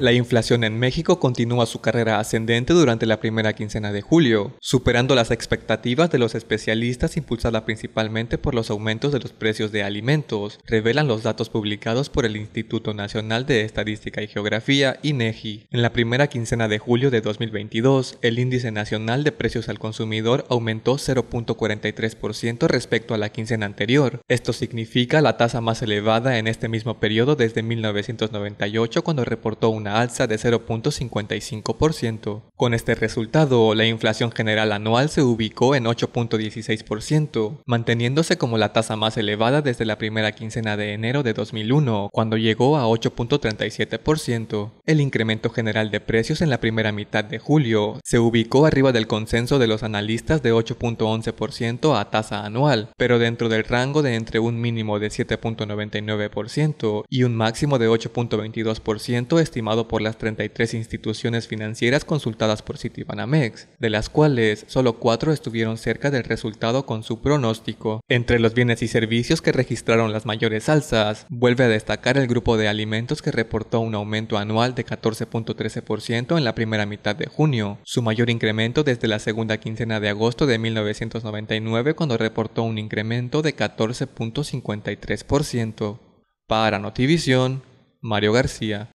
la inflación en México continúa su carrera ascendente durante la primera quincena de julio, superando las expectativas de los especialistas impulsada principalmente por los aumentos de los precios de alimentos, revelan los datos publicados por el Instituto Nacional de Estadística y Geografía, INEGI. E en la primera quincena de julio de 2022, el índice nacional de precios al consumidor aumentó 0.43% respecto a la quincena anterior. Esto significa la tasa más elevada en este mismo periodo desde 1998 cuando reportó una alza de 0.55%. Con este resultado, la inflación general anual se ubicó en 8.16%, manteniéndose como la tasa más elevada desde la primera quincena de enero de 2001, cuando llegó a 8.37%. El incremento general de precios en la primera mitad de julio se ubicó arriba del consenso de los analistas de 8.11% a tasa anual, pero dentro del rango de entre un mínimo de 7.99% y un máximo de 8.22% estimado por las 33 instituciones financieras consultadas por Citibanamex, de las cuales solo cuatro estuvieron cerca del resultado con su pronóstico. Entre los bienes y servicios que registraron las mayores alzas, vuelve a destacar el grupo de alimentos que reportó un aumento anual de 14.13% en la primera mitad de junio, su mayor incremento desde la segunda quincena de agosto de 1999 cuando reportó un incremento de 14.53%. Para Notivision, Mario García.